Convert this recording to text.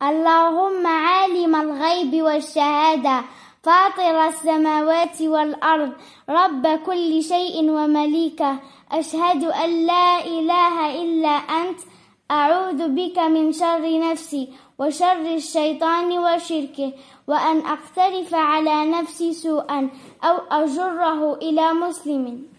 اللهم عالم الغيب والشهادة فاطر السماوات والأرض رب كل شيء ومليكه أشهد أن لا إله إلا أنت أعوذ بك من شر نفسي وشر الشيطان وشركه وأن أقترف على نفسي سوءا أو أجره إلى مسلم